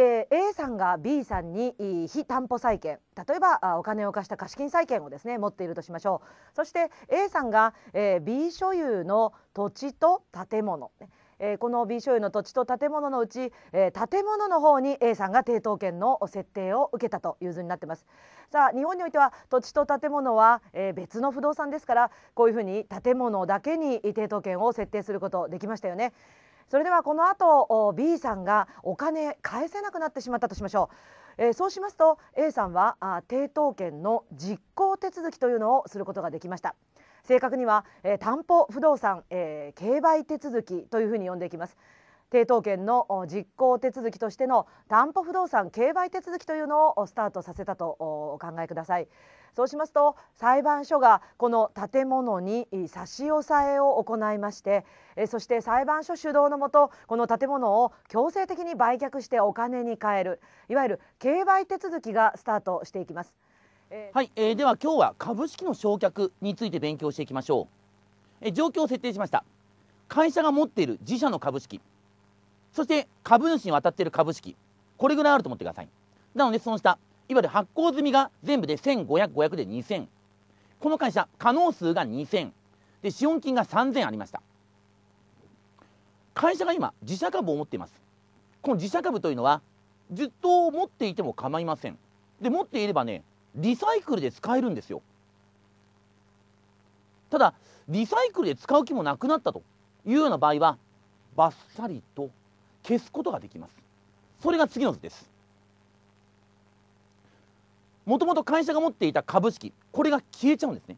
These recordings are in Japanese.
えー、A さんが B さんに非担保債権例えばお金を貸した貸金債権をですね持っているとしましょうそして A さんが、えー、B 所有の土地と建物、えー、この B 所有の土地と建物のうち、えー、建物の方に A さんが抵当権の設定を受けたという図になってますさあ日本においては土地と建物は、えー、別の不動産ですからこういうふうに建物だけに抵当権を設定することできましたよねそれではこの後 B さんがお金返せなくなってしまったとしましょう、えー、そうしますと A さんはあ抵当権の実行手続きというのをすることができました正確には、えー、担保不動産、えー、競売手続きというふうに呼んでいきます抵当権の実行手続きとしての担保不動産競売手続きというのをスタートさせたとお考えください。そうしますと裁判所がこの建物に差し押さえを行いましてそして裁判所主導のもとこの建物を強制的に売却してお金に換えるいわゆる競売手続きがスタートしていきます。はい、えー、では今日は株式の償却について勉強していきましょう。え状況を設定しました。会社が持っている自社の株式そして株主に渡っている株式これぐらいあると思ってくださいなのでその下いわゆる発行済みが全部で1500、500で2000この会社可能数が2000で資本金が3000ありました会社が今自社株を持っていますこの自社株というのは10等持っていても構いませんで持っていればねリサイクルで使えるんですよただリサイクルで使う気もなくなったというような場合はバッサリと消すことができますそれが次の図ですもともと会社が持っていた株式これが消えちゃうんですね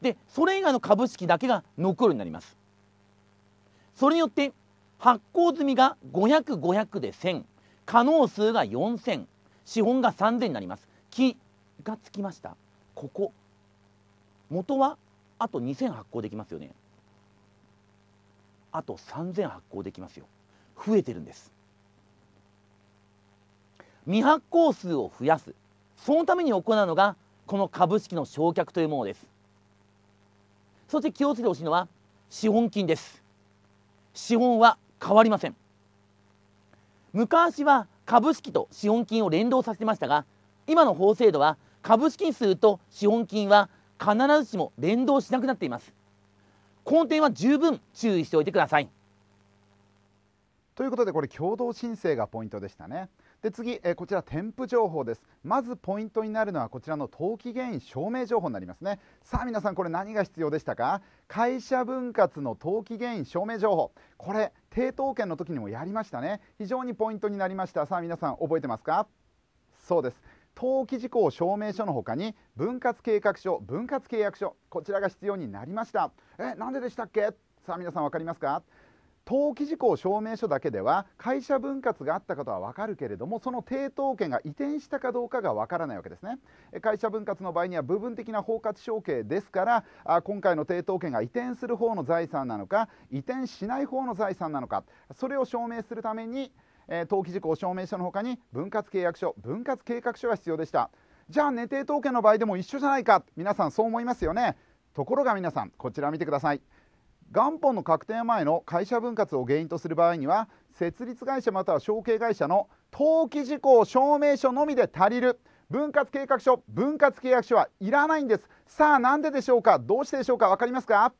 でそれ以外の株式だけが残るようになりますそれによって発行済みが500500で1000可能数が4000資本が3000になります気がつきましたここ元はあと2000発行できますよねあと3000発行できますよ増えてるんです未発行数を増やすそのために行うのがこの株式の償却というものですそして気をつけてほしいのは資本金です資本は変わりません昔は株式と資本金を連動させてましたが今の法制度は株式数と資本金は必ずしも連動しなくなっていますこの点は十分注意しておいてくださいということでこれ共同申請がポイントでしたねで次、えこちら添付情報ですまずポイントになるのはこちらの登記原因証明情報になりますねさあ皆さんこれ何が必要でしたか会社分割の登記原因証明情報これ抵当権の時にもやりましたね非常にポイントになりましたさあ皆さん覚えてますかそうです登記事項証明書のほかに分割計画書分割契約書こちらが必要になりましたえなんででしたっけさあ皆さん分かりますか登記事項証明書だけでは会社分割があったことは分かるけれどもその抵当権が移転したかどうかが分からないわけですね会社分割の場合には部分的な包括承継ですから今回の抵当権が移転する方の財産なのか移転しない方の財産なのかそれを証明するために、登記事項証明書のほかに分割契約書分割計画書が必要でしたじゃあ寝定当権の場合でも一緒じゃないか皆さんそう思いますよねところが皆さんこちら見てください元本の確定前の会社分割を原因とする場合には設立会社または承継会社の登記事項証明書のみで足りる分割計画書分割契約書はいらないんですさあなんででしょうかどうしてでしょうか分かりますか